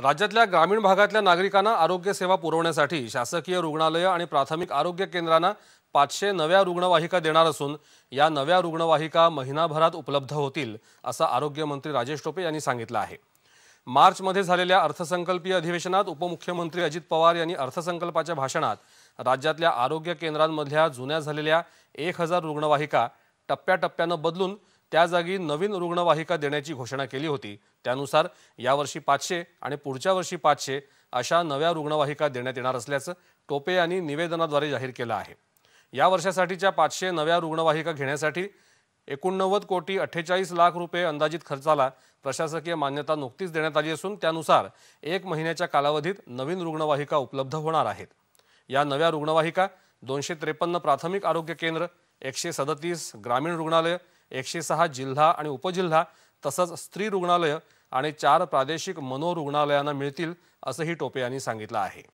राज्यातल्या ग्रामीण भागातल्या नागरिकांना आरोग्य सेवा पुरवण्यासाठी शासकीय रुग्णालयं आणि प्राथमिक आरोग्य केंद्रांना पाचशे नव्या रुग्णवाहिका देणार असून या नव्या रुग्णवाहिका महिनाभरात उपलब्ध होतील असं आरोग्यमंत्री राजेश टोपे यांनी सांगितलं आहे मार्चमध्ये झालेल्या अर्थसंकल्पीय अधिवेशनात उपमुख्यमंत्री अजित पवार यांनी अर्थसंकल्पाच्या भाषणात राज्यातल्या आरोग्य केंद्रांमधल्या जुन्या झालेल्या एक हजार रुग्णवाहिका टप्प्याटप्प्यानं बदलून त्या जागी नवीन रुग्णवाहिका देण्याची घोषणा केली होती त्यानुसार यावर्षी पाचशे आणि पुढच्या वर्षी पाचशे अशा नव्या रुग्णवाहिका देण्यात येणार असल्याचं टोपे यांनी निवेदनाद्वारे जाहीर केलं आहे या वर्षासाठीच्या पाचशे नव्या रुग्णवाहिका घेण्यासाठी एकोणनव्वद कोटी अठ्ठेचाळीस लाख रुपये अंदाजित खर्चाला प्रशासकीय मान्यता नुकतीच देण्यात आली असून त्यानुसार एक महिन्याच्या कालावधीत नवीन रुग्णवाहिका उपलब्ध होणार आहेत या नव्या रुग्णवाहिका दोनशे त्रेपन्न प्राथमिक आरोग्य केंद्र एकशे सदतीस ग्रामीण रुग्णालय एकशे सहा जिल्हा आणि उपजिल्हा तसंच स्त्री रुग्णालयं आणि चार प्रादेशिक मनोरुग्णालयांना मिळतील असंही टोपे यांनी सांगितलं आहे